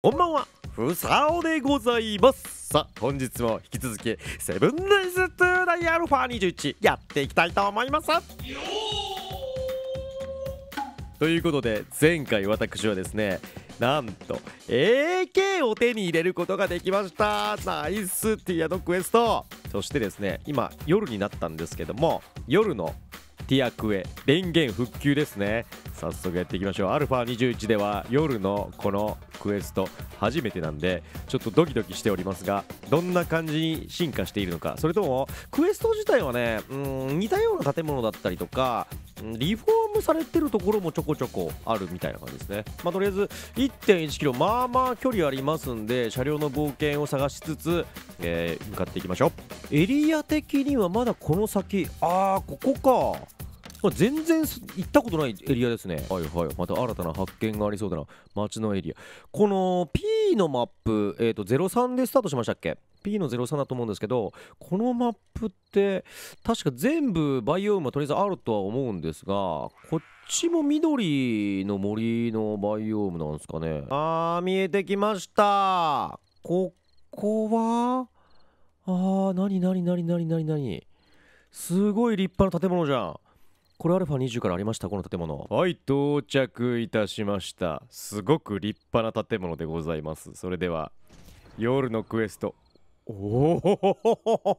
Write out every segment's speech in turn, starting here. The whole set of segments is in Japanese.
こんばんは、ふさおでございます。さあ、本日も引き続き、セブンデイズ2ダイアルファ21やっていきたいと思います。ということで、前回私はですね、なんと AK を手に入れることができましたナイスティアのクエストそしてですね今夜になったんですけども夜のティアクエ電源復旧ですね早速やっていきましょうアルファ2 1では夜のこのクエスト初めてなんでちょっとドキドキしておりますがどんな感じに進化しているのかそれともクエスト自体はねうん似たような建物だったりとかリフォームされてるところもちょこちょこあるみたいな感じですね、まあ、とりあえず1 1 k m まあまあ距離ありますんで車両の冒険を探しつつ、えー、向かっていきましょうエリア的にはまだこの先あーここかま全然行ったことないエリアですねはいはいまた新たな発見がありそうだな街のエリアこの P のマップ、えー、と03でスタートしましたっけ P の03だと思うんですけどこのマップって確か全部バイオームはとりあえずあるとは思うんですがこっちも緑の森のバイオームなんですかねあー見えてきましたここはあーなになになになになにすごい立派な建物じゃんこれアルファ20からありましたこの建物はい到着いたしましたすごく立派な建物でございますそれでは夜のクエストお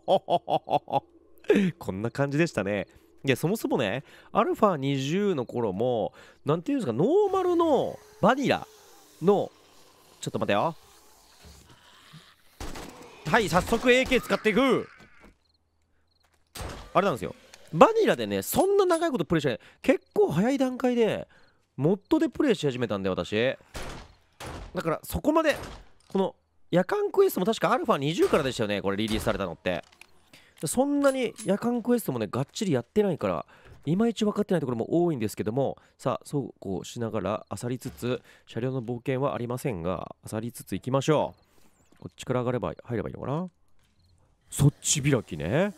お こんな感じでしたねいやそもそもねアルファ20の頃も何ていうんですかノーマルのバニラのちょっと待てよはい早速 AK 使っていくあれなんですよバニラでねそんな長いことプレイしない結構早い段階でモッドでプレイし始めたんだよ私だからそこまでこの夜間クエストも確か α20 からでしたよねこれリリースされたのってそんなに夜間クエストもねがっちりやってないからいまいち分かってないところも多いんですけどもさあそうこうしながら漁りつつ車両の冒険はありませんが漁りつつ行きましょうこっちから上がれば入ればいいのかなそっち開きね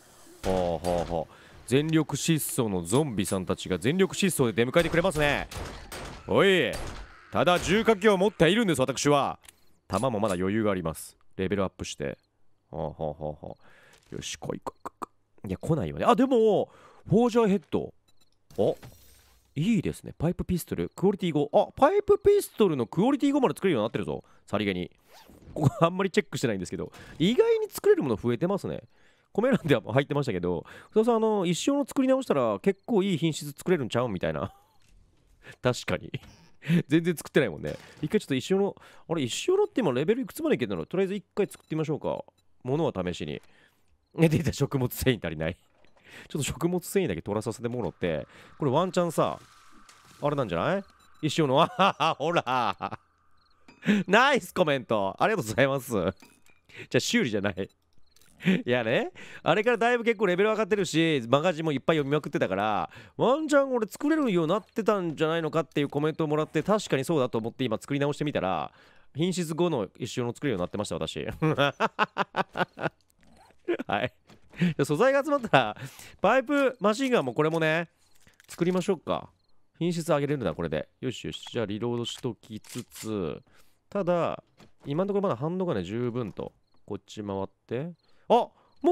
はあはあはあ全力疾走のゾンビさんたちが全力疾走で出迎えてくれますねおいただ重火器を持っているんです私は弾もまだ余裕がありますレベルアップしてほうほうほうほうよし来い来い来いいや来ないよねあでもフォージャーヘッドおいいですねパイプピストルクオリティ5あパイプピストルのクオリティ5まで作れるようになってるぞさりげにここあんまりチェックしてないんですけど意外に作れるもの増えてますね米なんて入ってましたけど不動さんあの一生の作り直したら結構いい品質作れるんちゃうみたいな 確かに全然作ってないもんね一回ちょっと一生のあれ一生のって今レベルいくつまでいけたのとりあえず一回作ってみましょうかものは試しに出てた食物繊維足りないちょっと食物繊維だけ取らさせてもろってこれワンチャンさあれなんじゃない一生のあははほらナイスコメントありがとうございますじゃあ修理じゃない いやねあれからだいぶ結構レベル上がってるしマガジンもいっぱい読みまくってたからワンチャン俺作れるようになってたんじゃないのかっていうコメントをもらって確かにそうだと思って今作り直してみたら品質後の一生の作るようになってました私 はい素材が集まったらパイプマシンガンもこれもね作りましょうか品質上げれるなこれでよしよしじゃあリロードしときつつただ今のところまだハンドガネ十分とこっち回って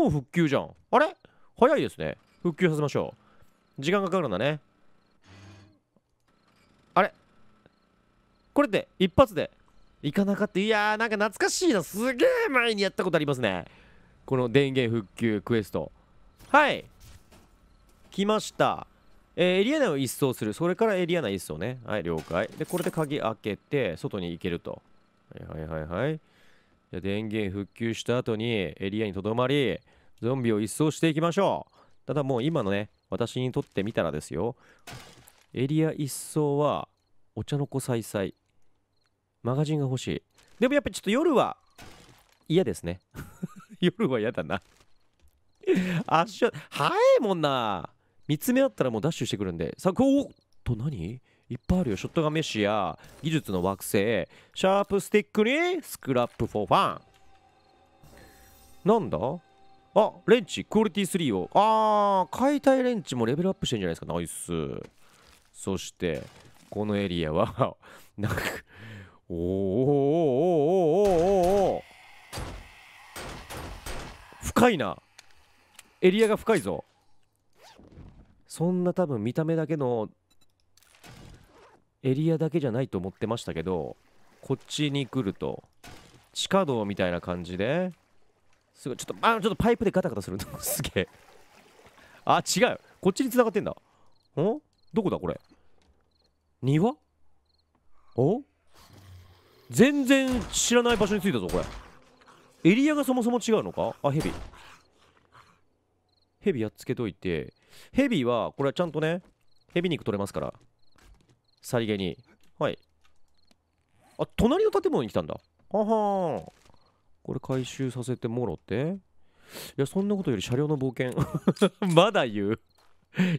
もう復旧じゃんあれ早いですね復旧させましょう時間がかかるんだねあれこれって一発で行かなかったいやーなんか懐かしいなすげえ前にやったことありますねこの電源復旧クエストはい来ましたえー、エリア内を一掃するそれからエリア内一掃ねはい了解でこれで鍵開けて外に行けるとはいはいはいはいじゃ電源復旧した後にエリアにとどまりゾンビを一掃していきましょうただもう今のね私にとってみたらですよエリア一掃はお茶の子さいさいマガジンが欲しいでもやっぱちょっと夜は嫌ですね 夜は嫌だな圧勝早いもんな見つめ合ったらもうダッシュしてくるんでさこおっと何いっぱいあるよショットガンメッシや技術の惑星シャープスティックにスクラップフォーファンなんだあレンチクオリティ3をあー解体レンチもレベルアップしてんじゃないですかナイスそしてこのエリアは なんかおーおーおーおーおお深いなエリアが深いぞそんな多分見た目だけのエリアだけじゃないと思ってましたけどこっちに来ると地下道みたいな感じですごいちょっとあちょっとパイプでガタガタするの すげえあ違うこっちに繋がってんだんどこだこれ庭お全然知らない場所に着いたぞこれエリアがそもそも違うのかあヘビヘビやっつけといてヘビはこれはちゃんとねヘビ肉取れますからさりげにはいあ隣の建物に来たんだははーこれ回収させてもろていやそんなことより車両の冒険 まだ言う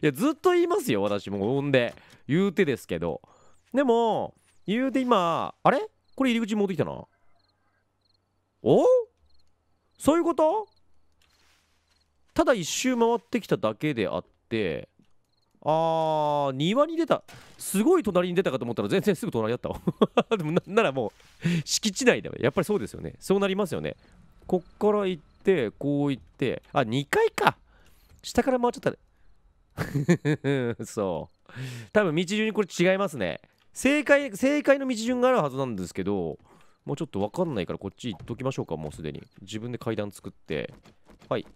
いやずっと言いますよ私もほんで言うてですけどでも言うて今あれこれ入り口持ってきたなおそういうことただ一周回ってきただけであってあー庭に出たすごい隣に出たかと思ったら全然すぐ隣だったわ でもなならもう敷地内だよやっぱりそうですよねそうなりますよねこっから行ってこう行ってあ2階か下から回っちゃったね そう多分道順にこれ違いますね正解正解の道順があるはずなんですけどもうちょっと分かんないからこっち行っときましょうかもうすでに自分で階段作ってはい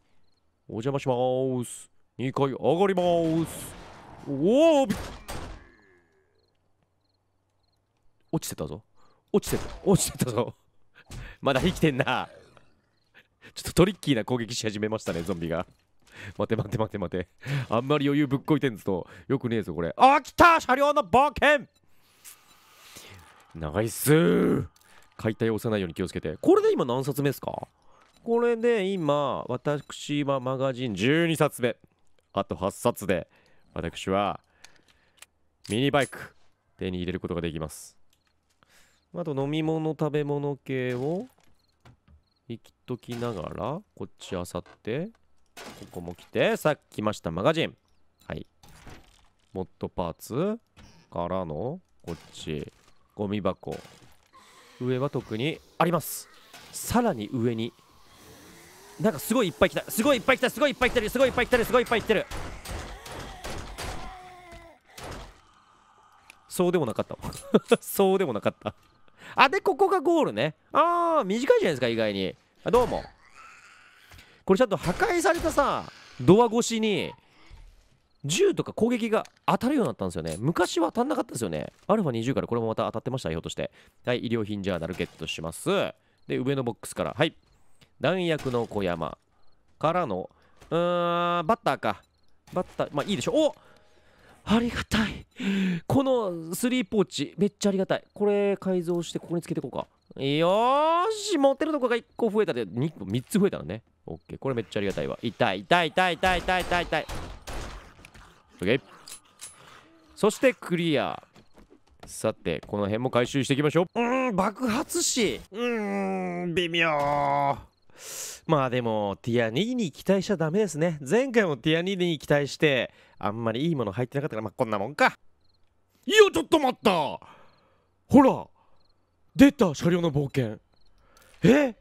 お邪魔します2階上がりますおお落ちてたぞ落ちてた落ちてたぞ まだ生きてんなちょっとトリッキーな攻撃し始めましたねゾンビが待て待て待て待てあんまり余裕ぶっこいてんとよくねえぞこれあ来た車両の冒険ナイス解体を押さないように気をつけてこれで今何冊目ですかこれで今私はマガジン12冊目あと8冊で私はミニバイク手に入れることができますあと飲み物食べ物系を行きときながらこっちあさってここも来てさっきましたマガジンはいモッドパーツからのこっちゴミ箱上は特にありますさらに上になんかすごいいっぱい来たすごいいっぱい来たすごいいっぱい来てるすごいいっぱい来てるすごいいっぱい来てるそうでもなかった そうでもなかったあでここがゴールねああ短いじゃないですか意外にあどうもこれちゃんと破壊されたさドア越しに銃とか攻撃が当たるようになったんですよね昔は当たんなかったですよねアルファ20からこれもまた当たってましたひょっとしてはい医療品ジャーナルゲットしますで上のボックスからはい弾薬の小山からのうーんバッターかバッターまあいいでしょうおありがたい。このスリーポーチ、めっちゃありがたい。これ改造してここにつけていこうか。よーし、持ってるとこが1個増えたで、2個、3つ増えたのね。オッケー、これめっちゃありがたいわ。痛い、痛い、痛い、痛い、痛い、痛い、痛い。痛いケー。そしてクリア。さて、この辺も回収していきましょう。うん、爆発し。うん、微妙。まあでも、ティアニーに期待しちゃダメですね。前回もティアニーに期待して、あんまりいいもの入ってなかったからまあ、こんなもんかいやちょっと待ったほら出た車両の冒険え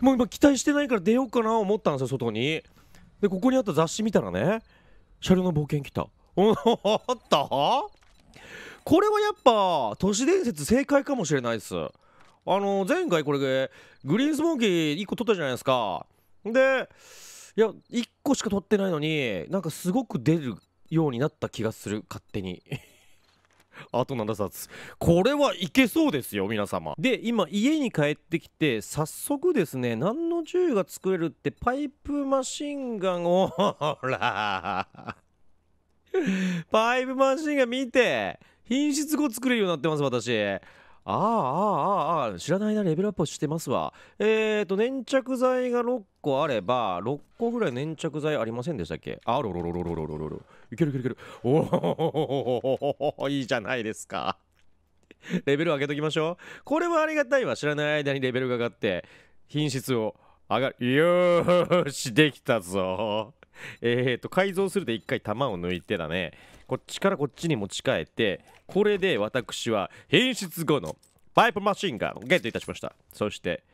もう今期待してないから出ようかな思ったんですよ外にでここにあった雑誌見たらね車両の冒険来たお おっとこれはやっぱ都市伝説正解かもしれないですあの前回これでグリーンスモーキー1個取ったじゃないですかでいや1個しか取ってないのになんかすごく出るようになった気がする勝手にあと7冊これはいけそうですよ皆様で今家に帰ってきて早速ですね何の銃が作れるってパイプマシンガンをほらパイプマシンガン見て品質後作れるようになってます私ああ、ああ、あ知らないな、レベルアップしてますわ。えーと、粘着剤が6個あれば、6個ぐらい粘着剤ありませんでしたっけあろろろろろろろろろ。いけるいけるいける。おお、いいじゃないですか。レベル上げときましょう。これはありがたいわ。知らない間にレベルが上がって、品質を上がる。よーし、できたぞ。えーと、改造するで1回弾を抜いてだね。こっちからこっちに持ち替えてこれで私は品質後のパイプマシンガンをゲットいたしましたそして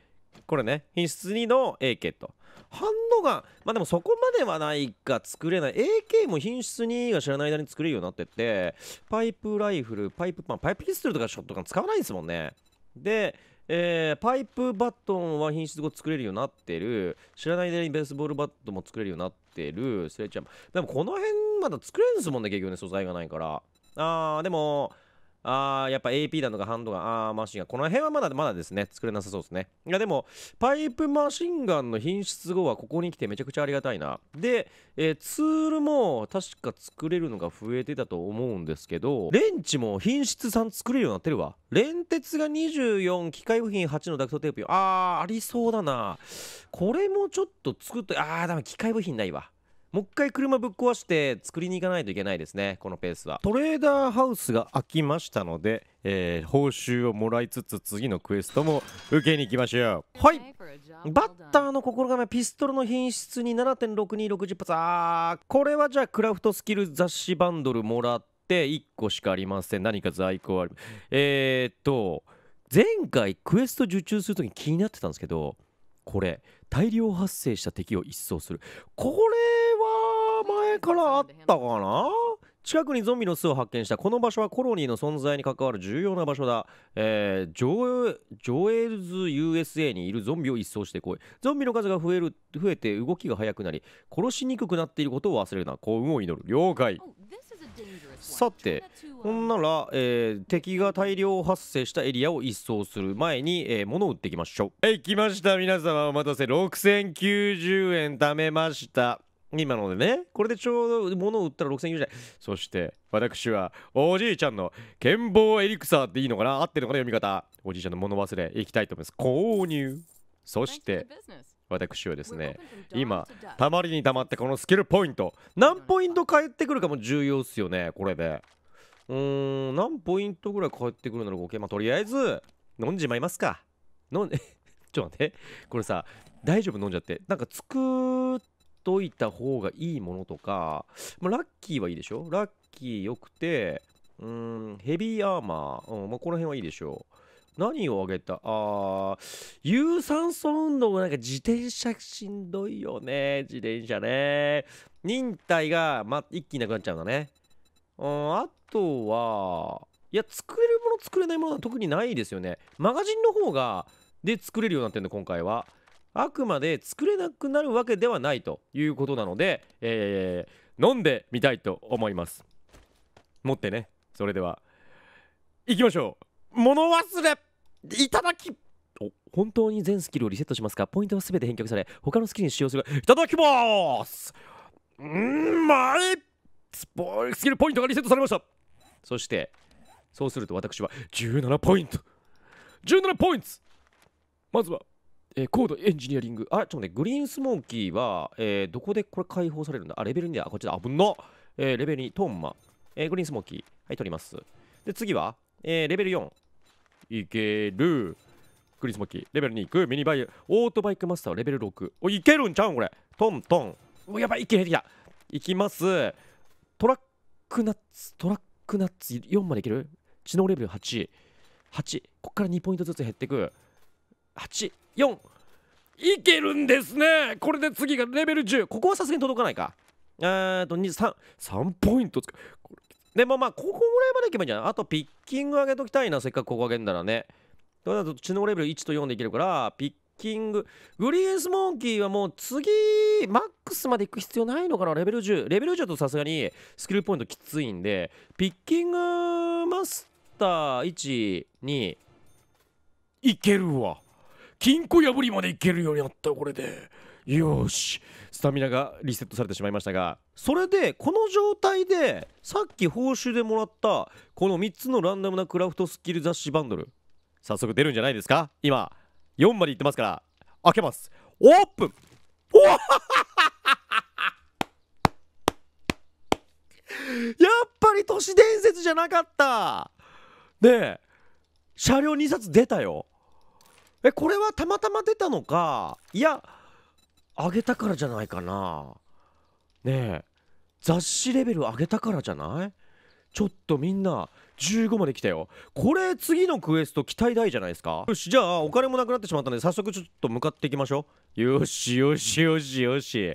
これね品質2の AK と反応がまあでもそこまではないか作れない AK も品質2が知らない間に作れるようになっててパイプライフルパイプパンパイプピストルとかショットガン使わないんですもんねでえー、パイプバットンは品質後作れるようになってる知らない間にベースボールバットも作れるようになってるスレッチャーでもこの辺まだ作れるんですもんね結局ね素材がないからあーでもあー、やっぱ AP だのかハンドガン、あー、マシンガン。この辺はまだまだですね、作れなさそうですね。いや、でも、パイプマシンガンの品質後はここに来てめちゃくちゃありがたいな。で、えー、ツールも確か作れるのが増えてたと思うんですけど、レンチも品質3作れるようになってるわ。連鉄が24、機械部品8のダクトテープよ。あー、ありそうだな。これもちょっと作って、あー、ダメ、機械部品ないわ。もう一回車ぶっ壊して作りに行かないといけないですねこのペースはトレーダーハウスが開きましたので、えー、報酬をもらいつつ次のクエストも受けに行きましょうはいバッターの心構えピストルの品質に7.6260発あーこれはじゃあクラフトスキル雑誌バンドルもらって1個しかありません何か在庫ありえー、っと前回クエスト受注するときに気になってたんですけどこれ大量発生した敵を一掃するこれからあったかな近くにゾンビの巣を発見したこの場所はコロニーの存在に関わる重要な場所だ、えー、ジョジョエルズ USA にいるゾンビを一掃してこいゾンビの数が増える増えて動きが速くなり殺しにくくなっていることを忘れるな幸運を祈る了解さてほんなら、えー、敵が大量発生したエリアを一掃する前に、えー、物を売っていきましょうはい来ました皆様お待たせ6090円貯めました今のでね、これでちょうど物を売ったら6000円い。そして、私は、おじいちゃんの健忘エリクサーっていいのかな合ってるのかな読み方。おじいちゃんの物忘れ、いきたいと思います。購入。そして、私はですね、今、たまりにたまってこのスキルポイント。何ポイント返ってくるかも重要っすよね、これで。うーん、何ポイントぐらい返ってくるんだろう、OK。まあ、とりあえず、飲んじまいますか。飲んで、ちょっと待って。これさ、大丈夫飲んじゃって。なんか作って、といた方がいいものとか、まあ、ラッキーはいいでしょラッキー良くて、うん、ヘビーアーマー、うんまあ、この辺はいいでしょう。何をあげたあ有酸素運動がなんか自転車しんどいよね。自転車ね。忍耐が、ま、一気になくなっちゃうんだね。うん、あとは、いや、作れるもの作れないものは特にないですよね。マガジンの方が、で作れるようになってんの、今回は。あくまで作れなくなるわけではないということなので、えー、飲んでみたいと思います持ってねそれでは行きましょう物忘れいただき本当に全スキルをリセットしますかポイントは全て返却され他のスキルに使用するいただきますうんまいスキルポイントがリセットされましたそしてそうすると私は17ポイント17ポイントまずはえー、高エンジニアリング。あ、ちょっとね、グリーンスモーキーは、えー、どこでこれ解放されるんだあ、レベル2だ。こっちだ。危なえー、レベル2、トーンマ。えー、グリーンスモーキー。はい、取ります。で、次は、えー、レベル4。いける。グリーンスモーキー。レベル2いく。ミニバイ、オートバイクマスターレベル6。お、いけるんちゃうんこれ。トントン。お、やばい、一気に減ってきた。いきます。トラックナッツ、トラックナッツ4までいける知能レベル8。8。こっから2ポイントずつ減ってく。84いけるんですねこれで次がレベル10ここはさすがに届かないかえーっと23 3ポイントつかでもまあここぐらいまでいけばいいんじゃないあとピッキング上げときたいなせっかくここ上げんだらねどうだと知能レベル1と4でいけるからピッキンググリーンスモンキーはもう次マックスまで行く必要ないのかなレベル10レベル10とさすがにスキルポイントきついんでピッキングマスター12いけるわ金庫破りまでいけるようになったこれでよしスタミナがリセットされてしまいましたがそれでこの状態でさっき報酬でもらったこの3つのランダムなクラフトスキル雑誌バンドル早速出るんじゃないですか今4までいってますから開けますオープンお やっぱり都市伝説じゃなかったねえ車両2冊出たよえこれはたまたま出たのかいやあげたからじゃないかなねえ雑誌レベル上げたからじゃないちょっとみんな15まで来たよこれ次のクエスト期待大じゃないですかよしじゃあお金もなくなってしまったので早速ちょっと向かっていきましょうよしよしよしよし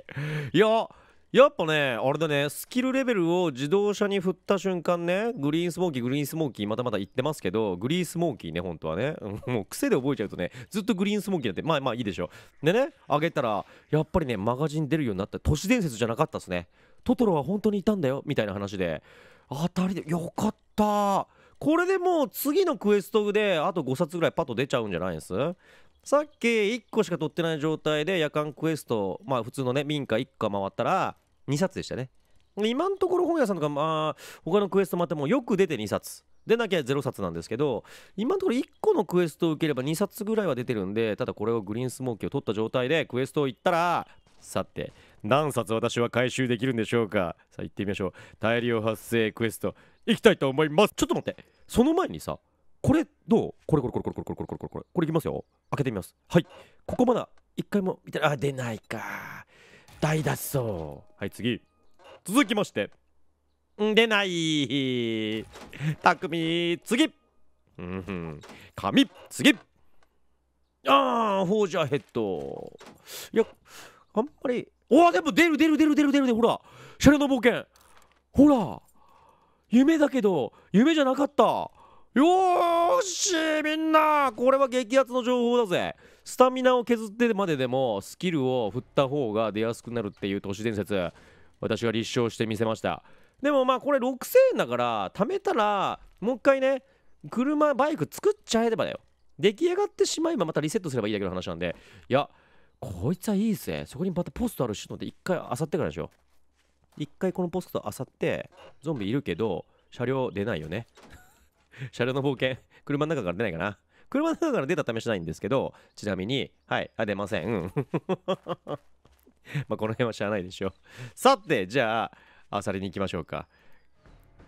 いややっぱねあれだねスキルレベルを自動車に振った瞬間ねグリーンスモーキーグリーンスモーキーまたまた言ってますけどグリーンスモーキーね本当はね もう癖で覚えちゃうとねずっとグリーンスモーキーなんてまあまあいいでしょでねあげたらやっぱりねマガジン出るようになった都市伝説じゃなかったっすねトトロは本当にいたんだよみたいな話で当たりでよかったこれでもう次のクエストであと5冊ぐらいパッと出ちゃうんじゃないですさっき1個しか取ってない状態で夜間クエストまあ普通のね民家1個回ったら2冊でしたね今のところ本屋さんとかまあ他のクエストもあってもよく出て2冊でなきゃ0冊なんですけど今のところ1個のクエストを受ければ2冊ぐらいは出てるんでただこれをグリーンスモーキーを取った状態でクエストを行ったらさて何冊私は回収できるんでしょうかさあ行ってみましょう大量発生クエスト行きたいと思いますちょっと待ってその前にさこれどうこれこれこれこれこれこれこれこれこれこれいきますよ開けてみますはいここまだ一回も見たらあ出ないか大脱走はい次続きまして出ない匠次うん紙次ああフォージャーヘッドいやあんまりおおでも出る出る出る出る出るほらシャレの冒険ほら夢だけど夢じゃなかったよーしみんなこれは激アツの情報だぜスタミナを削ってまででもスキルを振った方が出やすくなるっていう都市伝説私は立証してみせましたでもまあこれ6000円だから貯めたらもう一回ね車バイク作っちゃえればだよ出来上がってしまえばまたリセットすればいいだけの話なんでいやこいつはいいっすそこにまたポストあるしので一回あさってからでしょ一回このポストあさってゾンビいるけど車両出ないよね 車両の冒険、車の中から出ないかな。車の中から出た試しないんですけど、ちなみに、はい、あ、出ません。うん、まあ、この辺は知らないでしょう。さて、じゃあ、あさりに行きましょうか。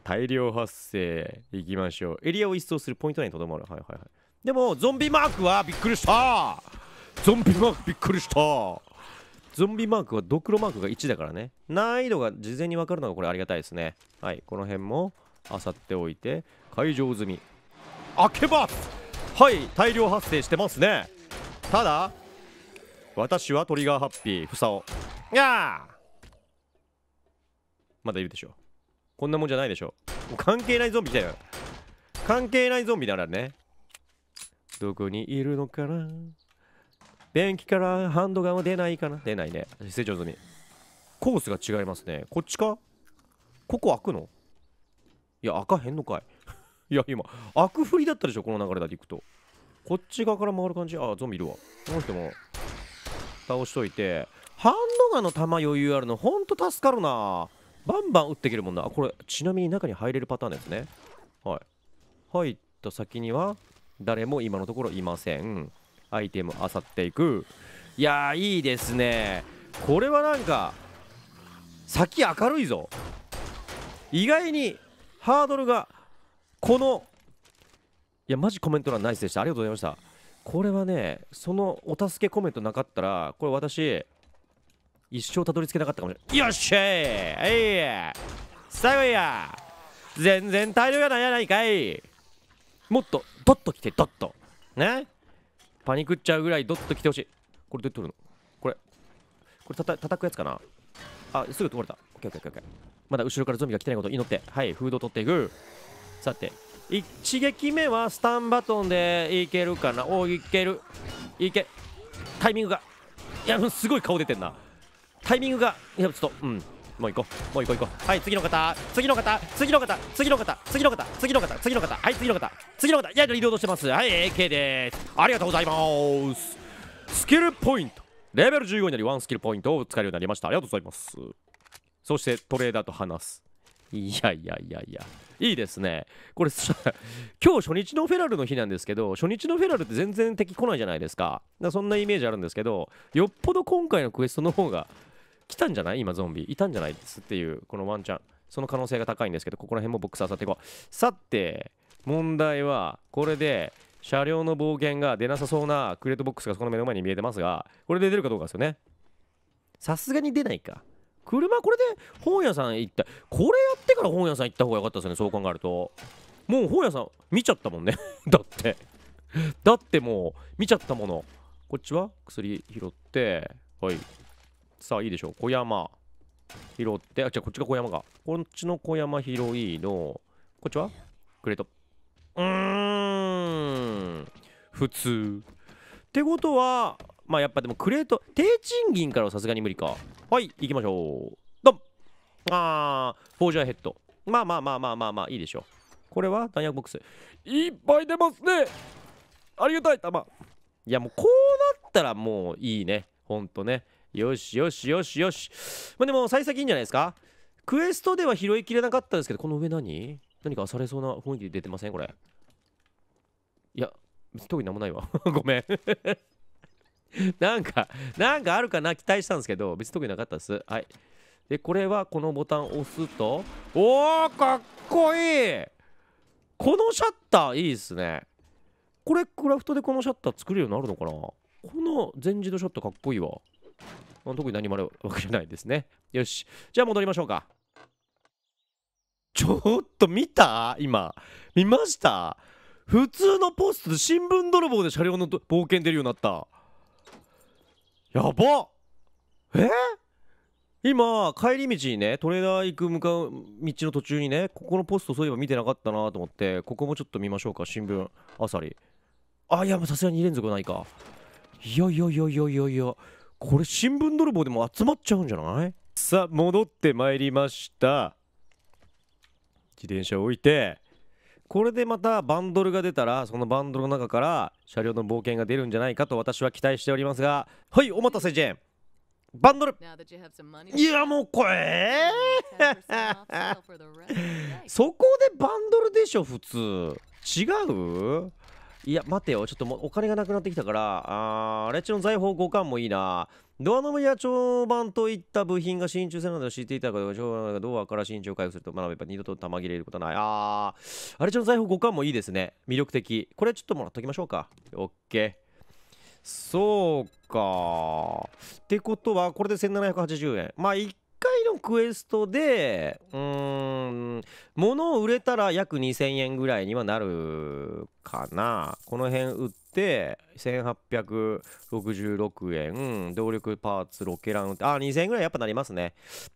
大量発生、行きましょう。エリアを一掃するポイント内にとどまる。はいはいはい。でも、ゾンビマークはびっくりしたゾンビマークびっくりしたゾンビマークはドクロマークが1だからね。難易度が事前に分かるのがこれありがたいですね。はい、この辺もあさっておいて解錠済み開けばはい大量発生してますねただ私はトリガーハッピー房をやあまだいるでしょこんなもんじゃないでしょ関係ないゾンビだよ関係ないゾンビならねどこにいるのかな電気からハンドガンは出ないかな出ないね成長済みコースが違いますねこっちかここ開くのいや開かへんのかい いや今開くふりだったでしょこの流れだけいくとこっち側から回る感じああゾンビいるわこの人も倒しといてハンドガンの弾余裕あるのほんと助かるなバンバン撃っていけるもんなこれちなみに中に入れるパターンですねはい入った先には誰も今のところいませんアイテムあさっていくいやーいいですねこれはなんか先明るいぞ意外にハードルがこのいやマジコメント欄ナイスでしたありがとうございましたこれはねそのお助けコメントなかったらこれ私一生たどり着けなかったかもしれないよっしゃーい最後や全然大量やないやないかいもっとドッと来てドッとねパニクっちゃうぐらいドッと来てほしいこれどうやって取るのこれこれたた叩くやつかなあすぐ取れたッケーオッケーオッケーまだ後ろからゾンビが来てないことを祈ってはいフード取っていくさて1撃目はスタンバトンでいけるかなおいけるいけタイミングがいやすごい顔出てんなタイミングがいやちょっとうんもう行こうもう行こう行こうはい次の方次の方次の方次の方次の方次の方次の方はい次の方次の方いや移動してますはい AK ですありがとうございますスキルポイントレベル15になりンスキルポイントを使えるようになりましたありがとうございますそしてトレーダーと話すいやいやいやいやいいですねこれ今日初日のフェラルの日なんですけど初日のフェラルって全然敵来ないじゃないですかかそんなイメージあるんですけどよっぽど今回のクエストの方が来たんじゃない今ゾンビいたんじゃないですっていうこのワンチャンその可能性が高いんですけどここら辺もボックス漁っていこうさて問題はこれで車両の冒険が出なさそうなクレートボックスがそこの目の前に見えてますがこれで出るかどうかですよねさすがに出ないか車これで本屋さん行ったこれやってから本屋さん行った方が良かったですねそう考えるともう本屋さん見ちゃったもんね だってだってもう見ちゃったものこっちは薬拾ってはいさあいいでしょう小山拾ってあじゃあこっちが小山かこっちの小山拾いのこっちはクレートうーん普通ってことはまあやっぱでもクレート低賃金からはさすがに無理かはい行きましょうドンあーフォージャーヘッドまあまあまあまあまあまあいいでしょうこれは弾薬ボックスいっぱい出ますねありがたい玉いやもうこうなったらもういいねほんとねよしよしよしよしまあでも幸先いいんじゃないですかクエストでは拾いきれなかったですけどこの上何何かされそうな雰囲気出てませんこれいや別に特になんもないわ ごめん なんか、なんかあるかな期待したんですけど、別に特になかったです。はい。で、これはこのボタンを押すと、おーかっこいいこのシャッターいいっすね。これ、クラフトでこのシャッター作れるようになるのかなこの全自動シャッターかっこいいわ。特に何もあるわけじゃないですね。よし。じゃあ戻りましょうか。ちょっと見た今。見ました普通のポストで新聞泥棒で車両の冒険出るようになった。やばえ今帰り道にねトレーダー行く向かう道の途中にねここのポストそういえば見てなかったなと思ってここもちょっと見ましょうか新聞あさりあいやさすがに2連続ないかいやいやいやいやいやいやこれ新聞泥棒でも集まっちゃうんじゃないさあ戻ってまいりました自転車を置いてこれでまたバンドルが出たらそのバンドルの中から車両の冒険が出るんじゃないかと私は期待しておりますがはいお待たせジェーンバンドルいやもうこれ そこでバンドルでしょ普通違ういや、待てよ。ちょっともうお金がなくなってきたから、あー、レッチの財宝交換もいいな。ドアノブや長板といった部品が真鍮製などを知っていたかどドアから真鍮を回復すると学べば二度と玉切れることない。あー、あれちの財宝交換もいいですね。魅力的。これちょっともらっときましょうか。オッケー。そうか。ってことは、これで1780円。まあ、一回のクエストでうーん物を売れたら約2000円ぐらいにはなるかなこの辺売って1866円動力パーツロケランあ2000円ぐらいやっぱなりますね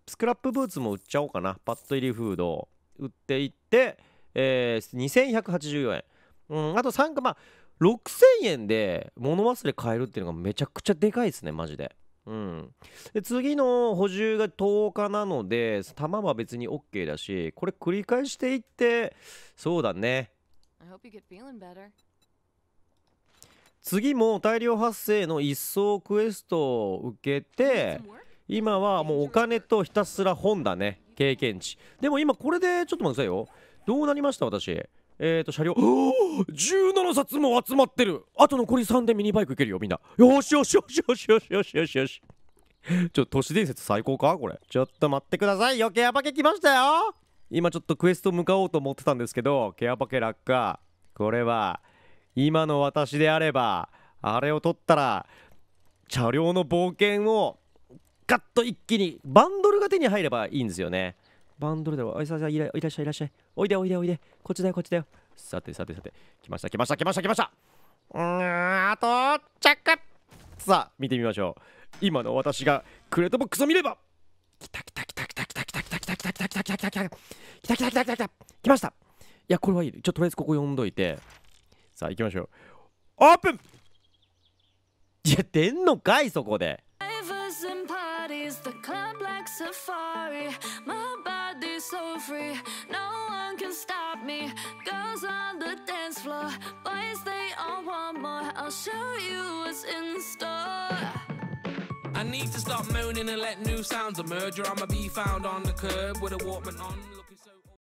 スクラップブーツも売っちゃおうかなパッド入りフード売っていって、えー、2184円うんあと3かまあ6000円で物忘れ買えるっていうのがめちゃくちゃでかいですねマジで。うん、で次の補充が10日なので球は別に OK だしこれ繰り返していってそうだね次も大量発生の一層クエストを受けて今はもうお金とひたすら本だね経験値でも今これでちょっと待ってくださいよどうなりました私えっ、ー、と車両17 冊も集まってるあと残り3でミニバイク行けるよみんなよしよしよしよしよしよしよしよしちょっと都市伝説最高かこれちょっと待ってくださいよケアパケ来ましたよ今ちょっとクエスト向かおうと思ってたんですけどケアパケ落下これは今の私であればあれを取ったら車両の冒険をガッと一気にバンドルが手に入ればいいんですよねバンドルでは、おいささいいらっしゃいいらっしゃい。おいでおいでおいで。こっちだよこっちだよ。さてさてさて。来ました来ました来ました来ました。うーん、あと、チェックさあ、見てみましょう。今の私がクレートボックスを見れば来た来た来た来た来た来た来た来た来た来た来た来た来た来た来た来た来た来た来ましたいや、これはいい。ちょっととりあえずここ読んどいて。さあ、行きましょう。オープンいや、出んのかい、そこで。so free No one can stop me Girls on the dance floor Boys, they all want more I'll show you what's in store I need to stop moaning and let new sounds emerge Or I'ma be found on the curb with a Walkman on